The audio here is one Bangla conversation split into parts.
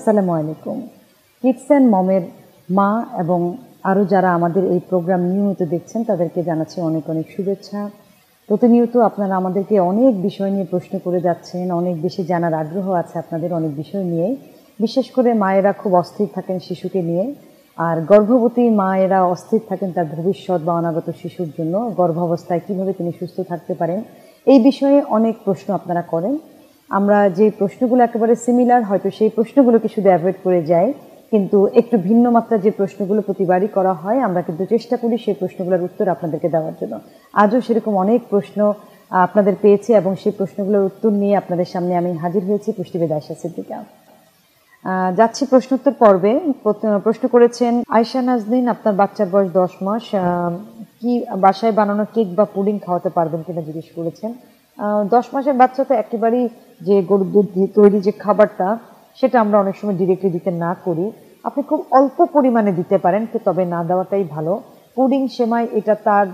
আসসালামু আলাইকুম কিডস অ্যান্ড মমের মা এবং আরও যারা আমাদের এই প্রোগ্রাম নিয়মিত দেখছেন তাদেরকে জানাচ্ছি অনেক অনেক শুভেচ্ছা প্রতিনিয়ত আপনারা আমাদেরকে অনেক বিষয় নিয়ে প্রশ্ন করে যাচ্ছেন অনেক বেশি জানার আগ্রহ আছে আপনাদের অনেক বিষয় নিয়ে বিশেষ করে মায়েরা খুব অস্থির থাকেন শিশুকে নিয়ে আর গর্ভবতী মায়েরা অস্থির থাকেন তার ভবিষ্যৎ বা অনাগত শিশুর জন্য গর্ভাবস্থায় কিভাবে তিনি সুস্থ থাকতে পারেন এই বিষয়ে অনেক প্রশ্ন আপনারা করেন আমরা যে প্রশ্নগুলো একেবারে সিমিলার হয়তো সেই প্রশ্নগুলোকে শুধু অ্যাভয়েড করে যাই কিন্তু একটু ভিন্ন মাত্রার যে প্রশ্নগুলো প্রতিবারই করা হয় আমরা কিন্তু চেষ্টা করি সেই প্রশ্নগুলোর উত্তর আপনাদেরকে দেওয়ার জন্য আজও সেরকম অনেক প্রশ্ন আপনাদের পেয়েছে এবং সেই প্রশ্নগুলোর উত্তর নিয়ে আপনাদের সামনে আমি হাজির হয়েছি পুষ্টিবেদ আয়সা সিদ্দিকা যাচ্ছি প্রশ্নোত্তর পর্বে প্রশ্ন করেছেন আয়সা নাজদিন আপনার বাচ্চার বয়স দশ মাস কি বাসায় বানানো কেক বা পুডিং খাওয়াতে পারবেন কিনা জিজ্ঞেস করেছেন দশ মাসের বাচ্চা তো একেবারেই যে গরুর দুধ দিয়ে তৈরি যে খাবারটা সেটা আমরা অনেক সময় ডিরেক্টলি দিতে না করি আপনি খুব অল্প পরিমাণে দিতে পারেন তবে না দেওয়াটাই ভালো পুডিং সেমাই এটা তার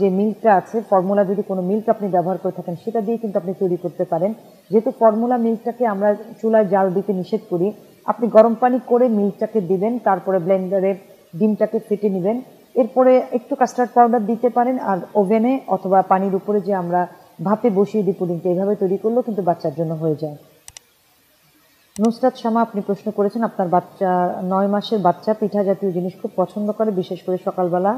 যে মিল্কটা আছে ফর্মুলা যদি কোনো মিল্ক আপনি ব্যবহার করে থাকেন সেটা দিয়ে কিন্তু আপনি তৈরি করতে পারেন যেহেতু ফর্মুলা মিল্কটাকে আমরা চুলায় জাল দিতে নিষেধ করি আপনি গরম পানি করে মিল্কটাকে দিবেন তারপরে ব্লেন্ডারে ডিমটাকে ফেটে নেবেন এরপরে একটু কাস্টার্ড পাউডার দিতে পারেন আর ওভেনে অথবা পানির উপরে যে আমরা ভাপে বসিয়ে দিই পুডিংটা এইভাবে তৈরি করলেও কিন্তু বাচ্চার জন্য হয়ে যায় নুসরাত শামা আপনি প্রশ্ন করেছেন আপনার বাচ্চা নয় মাসের বাচ্চা পিঠা জাতীয় জিনিস খুব পছন্দ করে বিশেষ করে সকালবেলা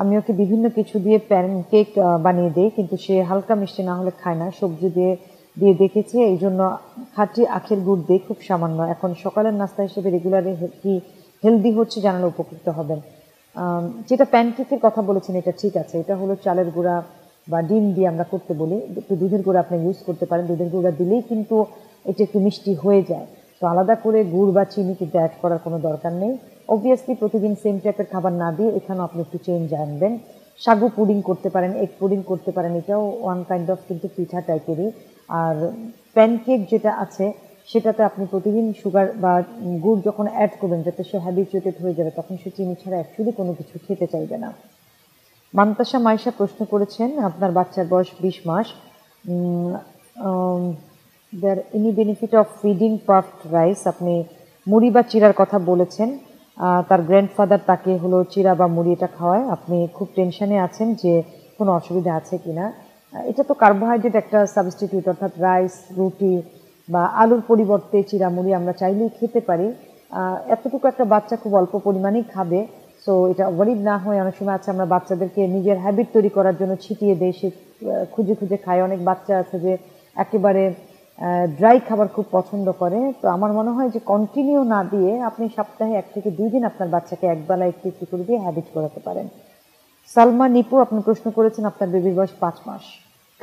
আমি ওকে বিভিন্ন কিছু দিয়ে প্যান কেক বানিয়ে দিই কিন্তু সে হালকা মিষ্টি না হলে খায় না সবজি দিয়ে দিয়ে দেখেছি এই জন্য খাটি আখের গুড় দিয়ে খুব সামান্য এখন সকালের নাস্তা হিসেবে রেগুলারে কি হেলদি হচ্ছে জানালে উপকৃত হবেন যেটা কেকের কথা বলেছেন এটা ঠিক আছে এটা হলো চালের গুঁড়া বা ডিম দিয়ে আমরা করতে বলি একটু দুধের গুঁড়ো আপনি ইউজ করতে পারেন দুধের গুঁড়া দিলেই কিন্তু এটা একটু মিষ্টি হয়ে যায় তো আলাদা করে গুড় বা চিনি কিন্তু অ্যাড করার কোনো দরকার নেই অবভিয়াসলি প্রতিদিন সেম টাইপের খাবার না দিয়ে এখানেও আপনি একটু চেঞ্জ আনবেন সাগু পুডিং করতে পারেন এগ পুডিং করতে পারেন এটাও ওয়ান কাইন্ড অফ কিন্তু পিঠা টাইপেরই আর প্যানকেক যেটা আছে সেটাতে আপনি প্রতিদিন সুগার বা গুড় যখন অ্যাড করবেন যাতে সে হ্যাবিচুয়েটেড হয়ে যাবে তখন সে চিনি ছাড়া অ্যাকচুয়ালি কোনো কিছু খেতে চাইবে না মান্তাসা মাইশা প্রশ্ন করেছেন আপনার বাচ্চার বয়স বিশ মাস there any benefit of feeding puffed rice আপনি মুড়ি বা চিরার কথা বলেছেন তার গ্র্যান্ডফাদার তাকে হলো চিরা বা মুড়ি এটা খাওয়ায় আপনি খুব টেনশানে আছেন যে কোনো অসুবিধা আছে কি না এটা তো কার্বোহাইড্রেট একটা সাবস্টিটিউট অর্থাৎ রাইস রুটি বা আলুর পরিবর্তে চিরামুড়ি আমরা চাইলেই খেতে পারি এতটুকু একটা বাচ্চা খুব অল্প পরিমাণেই খাবে সো এটা অ্যাভয়েড না হয় অনেক সময় আছে আমরা বাচ্চাদেরকে নিজের হ্যাবিট তৈরি করার জন্য ছিটিয়ে দেয় সে খুঁজে খুঁজে খায় অনেক বাচ্চা আছে যে একেবারে ড্রাই খাবার খুব পছন্দ করে তো আমার মনে হয় যে কন্টিনিউ না দিয়ে আপনি সপ্তাহে এক থেকে দুই দিন আপনার বাচ্চাকে একবেলা একটু একটু করে দিয়ে হ্যাবিট করাতে পারেন সালমা নিপু আপনি প্রশ্ন করেছেন আপনার বেবির বয়স পাঁচ মাস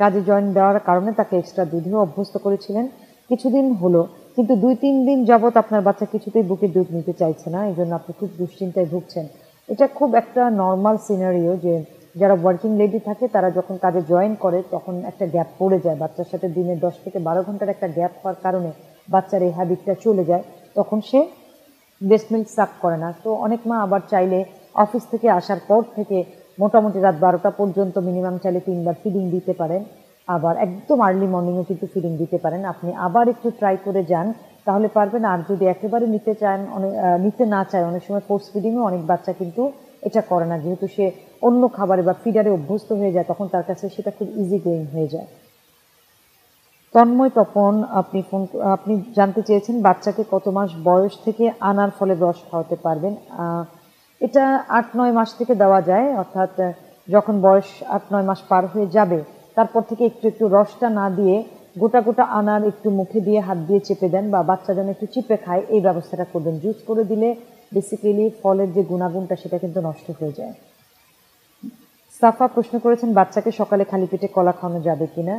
কাজে জয়েন দেওয়ার কারণে তাকে এক্সট্রা দুধেও অভ্যস্ত করেছিলেন কিছুদিন হলো কিন্তু দুই তিন দিন যাবৎ আপনার বাচ্চা কিছুতেই বুকে দুধ নিতে চাইছে না এই জন্য আপনি খুব দুশ্চিন্তায় ভুগছেন এটা খুব একটা নর্মাল সিনারিও যে যারা ওয়ার্কিং লেডি থাকে তারা যখন কাজে জয়েন করে তখন একটা গ্যাপ পড়ে যায় বাচ্চার সাথে দিনে দশ থেকে বারো ঘন্টার একটা গ্যাপ হওয়ার কারণে বাচ্চার এই হ্যাবিটটা চলে যায় তখন সে বেসমেন্ট মিল্ক সাক করে না তো অনেক মা আবার চাইলে অফিস থেকে আসার পর থেকে মোটামুটি রাত বারোটা পর্যন্ত মিনিমাম চাইলে তিনবার ফিডিং দিতে পারেন আবার একদম আর্লি মর্নিংও কিন্তু ফিডিং দিতে পারেন আপনি আবার একটু ট্রাই করে যান তাহলে পারবেন আর যদি একেবারে নিতে চান অনেক নিতে না চায় অনেক সময় ফোর্স ফিডিংও অনেক বাচ্চা কিন্তু এটা করে না যেহেতু সে অন্য খাবারে বা ফিডারে অভ্যস্ত হয়ে যায় তখন তার কাছে সেটা খুব ইজি গোয়িং হয়ে যায় তন্ময় তপন আপনি ফোন আপনি জানতে চেয়েছেন বাচ্চাকে কত মাস বয়স থেকে আনার ফলে ব্রশ খাওয়াতে পারবেন এটা আট নয় মাস থেকে দেওয়া যায় অর্থাৎ যখন বয়স আট নয় মাস পার হয়ে যাবে তারপর থেকে একটু একটু রসটা না দিয়ে গোটা গোটা আনার একটু মুখে দিয়ে হাত দিয়ে চেপে দেন বা বাচ্চা যেন একটু চিপে খায় এই ব্যবস্থাটা করবেন জুস করে দিলে বেসিক্যালি ফলের যে গুণাগুণটা সেটা কিন্তু নষ্ট হয়ে যায় সাফা প্রশ্ন করেছেন বাচ্চাকে সকালে খালি পেটে কলা খাওয়ানো যাবে কিনা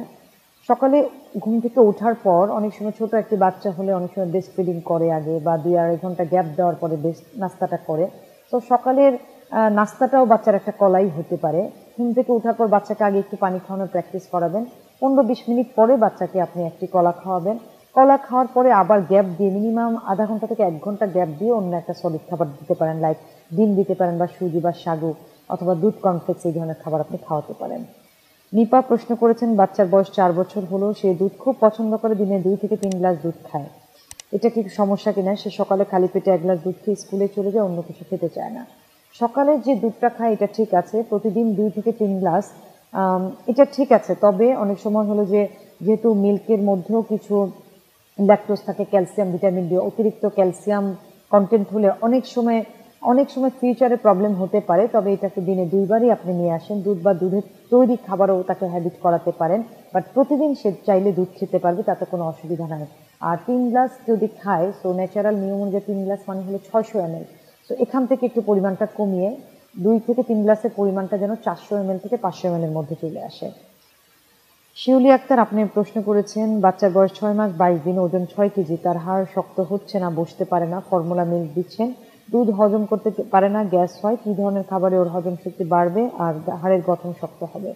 সকালে ঘুম থেকে ওঠার পর অনেক সময় ছোট একটি বাচ্চা হলে অনেক সময় বেস্ট ফিডিং করে আগে বা দুই আড়াই ঘন্টা গ্যাপ দেওয়ার পরে বেস্ট নাস্তাটা করে তো সকালের নাস্তাটাও বাচ্চার একটা কলাই হতে পারে ঘুম থেকে ওঠার পর বাচ্চাকে আগে একটু পানি খাওয়ানোর প্র্যাকটিস করাবেন পনেরো বিশ মিনিট পরে বাচ্চাকে আপনি একটি কলা খাওয়াবেন কলা খাওয়ার পরে আবার গ্যাপ দিয়ে মিনিমাম আধা ঘন্টা থেকে এক ঘন্টা গ্যাপ দিয়ে অন্য একটা সলিড খাবার দিতে পারেন লাইক ডিম দিতে পারেন বা সুজি বা সাগু অথবা দুধ কর্নফ্লেক্স এই ধরনের খাবার আপনি খাওয়াতে পারেন নিপা প্রশ্ন করেছেন বাচ্চার বয়স চার বছর হলেও সে দুধ খুব পছন্দ করে দিনে দুই থেকে তিন গ্লাস দুধ খায় এটা কি সমস্যা কিনা সে সকালে খালি পেটে এক গ্লাস দুধ খেয়ে স্কুলে চলে যায় অন্য কিছু খেতে চায় না সকালে যে দুধটা খায় এটা ঠিক আছে প্রতিদিন দুই থেকে তিন গ্লাস এটা ঠিক আছে তবে অনেক সময় হলো যে যেহেতু মিল্কের মধ্যেও কিছু ল্যাকটোস থাকে ক্যালসিয়াম ভিটামিন ডি অতিরিক্ত ক্যালসিয়াম কন্টেন্ট হলে অনেক সময় অনেক সময় ফিউচারে প্রবলেম হতে পারে তবে এটাকে দিনে দুইবারই আপনি নিয়ে আসেন দুধ বা দুধের তৈরি খাবারও তাকে হ্যাবিট করাতে পারেন বাট প্রতিদিন সে চাইলে দুধ খেতে পারবে তাতে কোনো অসুবিধা নাই আর তিন গ্লাস যদি খায় সো ন্যাচারাল নিয়ম অনুযায়ী তিন গ্লাস মানে হলো ছয়শো এম এল সো এখান থেকে একটু পরিমাণটা কমিয়ে দুই থেকে তিন গ্লাসের পরিমাণটা যেন চারশো এম থেকে পাঁচশো এম এর মধ্যে চলে আসে শিউলি আক্তার আপনি প্রশ্ন করেছেন বাচ্চার বয়স ছয় মাস বাইশ দিন ওজন ছয় কেজি তার হাড় শক্ত হচ্ছে না বসতে পারে না ফর্মুলা মিল্ক দিচ্ছেন দুধ হজম করতে পারে না গ্যাস হয় কী ধরনের খাবারে ওর হজম শক্তি বাড়বে আর হাড়ের গঠন শক্ত হবে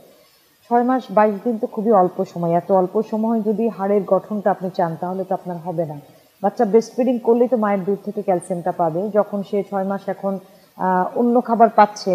ছয় মাস বাইশ দিন তো খুবই অল্প সময় এত অল্প সময় যদি হাড়ের গঠনটা আপনি চান তাহলে তো আপনার হবে না বাচ্চা ব্রেস্ট ফিডিং করলেই তো মায়ের দুধ থেকে ক্যালসিয়ামটা পাবে যখন সে ছয় মাস এখন অন্য খাবার পাচ্ছে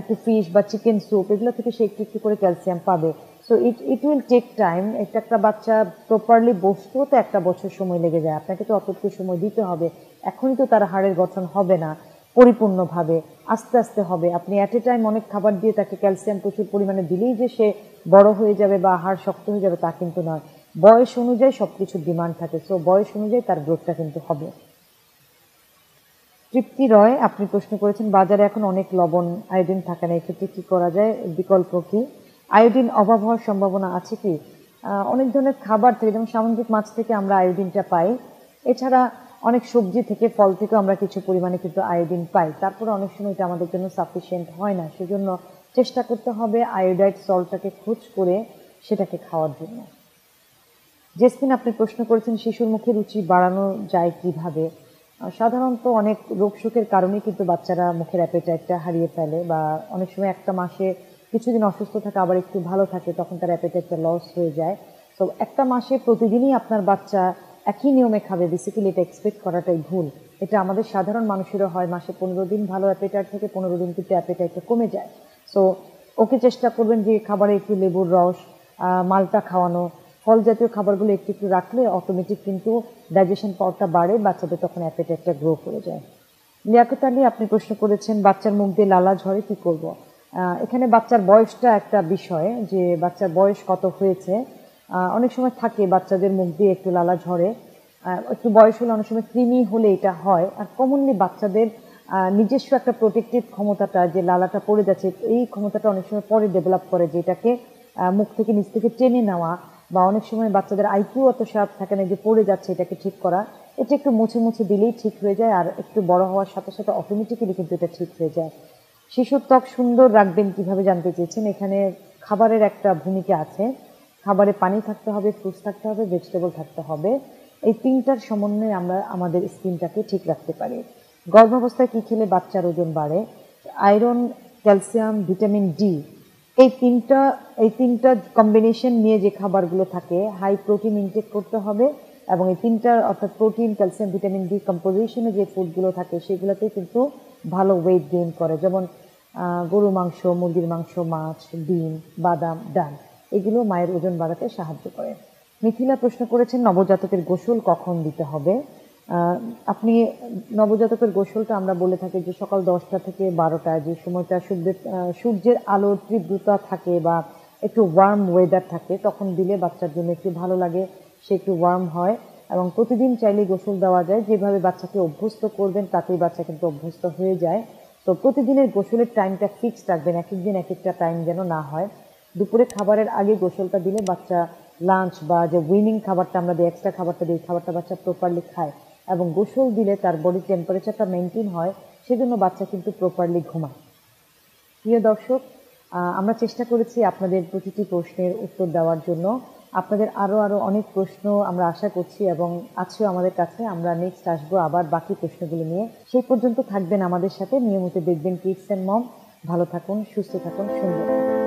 একটু ফিশ বা চিকেন স্যুপ এগুলো থেকে সে একটু একটু করে ক্যালসিয়াম পাবে so it it will take time একটা একটা বাচ্চা প্রপারলি বসতেও তো একটা বছর সময় লেগে যায় আপনাকে তো অতটুকু সময় দিতে হবে এখনই তো তার হাড়ের গঠন হবে না পরিপূর্ণভাবে আস্তে আস্তে হবে আপনি অ্যাট এ টাইম অনেক খাবার দিয়ে তাকে ক্যালসিয়াম প্রচুর পরিমাণে দিলেই যে সে বড় হয়ে যাবে বা হাড় শক্ত হয়ে যাবে তা কিন্তু নয় বয়স অনুযায়ী সব কিছুর ডিমান্ড থাকে সো বয়স অনুযায়ী তার গ্রোথটা কিন্তু হবে তৃপ্তি রয় আপনি প্রশ্ন করেছেন বাজারে এখন অনেক লবণ আয়োডিন থাকে না এক্ষেত্রে কী করা যায় বিকল্প কী আয়োডিন অভাব হওয়ার সম্ভাবনা আছে কি অনেক ধরনের খাবার থেকে যেমন সামুদ্রিক মাছ থেকে আমরা আয়োডিনটা পাই এছাড়া অনেক সবজি থেকে ফল থেকে আমরা কিছু পরিমাণে কিন্তু আয়োডিন পাই তারপরে অনেক সময় এটা আমাদের জন্য সাফিসিয়েন্ট হয় না সেজন্য চেষ্টা করতে হবে আয়োডাইড সলটাকে খোঁজ করে সেটাকে খাওয়ার জন্য জেসমিন আপনি প্রশ্ন করেছেন শিশুর মুখে রুচি বাড়ানো যায় কিভাবে সাধারণত অনেক রোগ শোকের কারণে কিন্তু বাচ্চারা মুখের অ্যাপেটাইটটা হারিয়ে ফেলে বা অনেক সময় একটা মাসে কিছুদিন অসুস্থ থাকে আবার একটু ভালো থাকে তখন তার অ্যাপেটাইটটা লস হয়ে যায় তো একটা মাসে প্রতিদিনই আপনার বাচ্চা একই নিয়মে খাবে বেসিক্যালি এটা এক্সপেক্ট করাটাই ভুল এটা আমাদের সাধারণ মানুষেরও হয় মাসে পনেরো দিন ভালো অ্যাপেটাইট থেকে পনেরো দিন কিন্তু অ্যাপেটাইটটা কমে যায় সো ওকে চেষ্টা করবেন যে খাবারে একটু লেবুর রস মালটা খাওয়ানো ফল জাতীয় খাবারগুলো একটু একটু রাখলে অটোমেটিক কিন্তু ডাইজেশন পাওয়ারটা বাড়ে বাচ্চাদের তখন একটা গ্রো করে যায় লিয়াকত আলী আপনি প্রশ্ন করেছেন বাচ্চার মুখ দিয়ে লালা ঝরে কী করব। এখানে বাচ্চার বয়সটা একটা বিষয় যে বাচ্চার বয়স কত হয়েছে অনেক সময় থাকে বাচ্চাদের মুখ দিয়ে একটু লালা ঝরে একটু বয়স হলে অনেক সময় কৃমি হলে এটা হয় আর কমনলি বাচ্চাদের নিজস্ব একটা প্রোটেকটিভ ক্ষমতাটা যে লালাটা পড়ে যাচ্ছে এই ক্ষমতাটা অনেক সময় পরে ডেভেলপ করে যেটাকে মুখ থেকে নিচ থেকে টেনে নেওয়া বা অনেক সময় বাচ্চাদের আইকিউ অত সাপ থাকে না যে পড়ে যাচ্ছে এটাকে ঠিক করা এটা একটু মুছে মুছে দিলেই ঠিক হয়ে যায় আর একটু বড় হওয়ার সাথে সাথে অটোমেটিক্যালি কিন্তু এটা ঠিক হয়ে যায় শিশুর ত্বক সুন্দর রাখবেন কীভাবে জানতে চেয়েছেন এখানে খাবারের একটা ভূমিকা আছে খাবারে পানি থাকতে হবে ফ্রুটস থাকতে হবে ভেজিটেবল থাকতে হবে এই তিনটার সমন্বয়ে আমরা আমাদের স্কিনটাকে ঠিক রাখতে পারি গর্ভাবস্থায় কী খেলে বাচ্চার ওজন বাড়ে আয়রন ক্যালসিয়াম ভিটামিন ডি এই তিনটা এই তিনটা কম্বিনেশন নিয়ে যে খাবারগুলো থাকে হাই প্রোটিন ইনটেক করতে হবে এবং এই তিনটা অর্থাৎ প্রোটিন ক্যালসিয়াম ভিটামিন ডি কম্পোজিশনে যে ফুডগুলো থাকে সেগুলোতে কিন্তু ভালো ওয়েট গেইন করে যেমন গরু মাংস মুরগির মাংস মাছ ডিম বাদাম ডাল এগুলো মায়ের ওজন বাড়াতে সাহায্য করে মিথিলা প্রশ্ন করেছেন নবজাতকের গোসল কখন দিতে হবে আপনি নবজাতকের গোসলটা আমরা বলে থাকি যে সকাল দশটা থেকে বারোটা যে সময়টা সূর্যের সূর্যের আলোর তীব্রতা থাকে বা একটু ওয়ার্ম ওয়েদার থাকে তখন দিলে বাচ্চার জন্য একটু ভালো লাগে সে একটু ওয়ার্ম হয় এবং প্রতিদিন চাইলে গোসল দেওয়া যায় যেভাবে বাচ্চাকে অভ্যস্ত করবেন তাতেই বাচ্চা কিন্তু অভ্যস্ত হয়ে যায় তো প্রতিদিনের গোসলের টাইমটা ফিক্সড রাখবেন এক একদিন এক একটা টাইম যেন না হয় দুপুরে খাবারের আগে গোসলটা দিলে বাচ্চা লাঞ্চ বা যে উইনিং খাবারটা আমরা দিই এক্সট্রা খাবারটা দিই খাবারটা বাচ্চা প্রপারলি খায় এবং গোসল দিলে তার বডি টেম্পারেচারটা মেনটেন হয় সেজন্য বাচ্চা কিন্তু প্রপারলি ঘুমায় প্রিয় দর্শক আমরা চেষ্টা করেছি আপনাদের প্রতিটি প্রশ্নের উত্তর দেওয়ার জন্য আপনাদের আরও আরও অনেক প্রশ্ন আমরা আশা করছি এবং আছেও আমাদের কাছে আমরা নেক্সট আসবো আবার বাকি প্রশ্নগুলো নিয়ে সেই পর্যন্ত থাকবেন আমাদের সাথে নিয়মিত দেখবেন কিডস অ্যান্ড মম ভালো থাকুন সুস্থ থাকুন সুন্দর থাকুন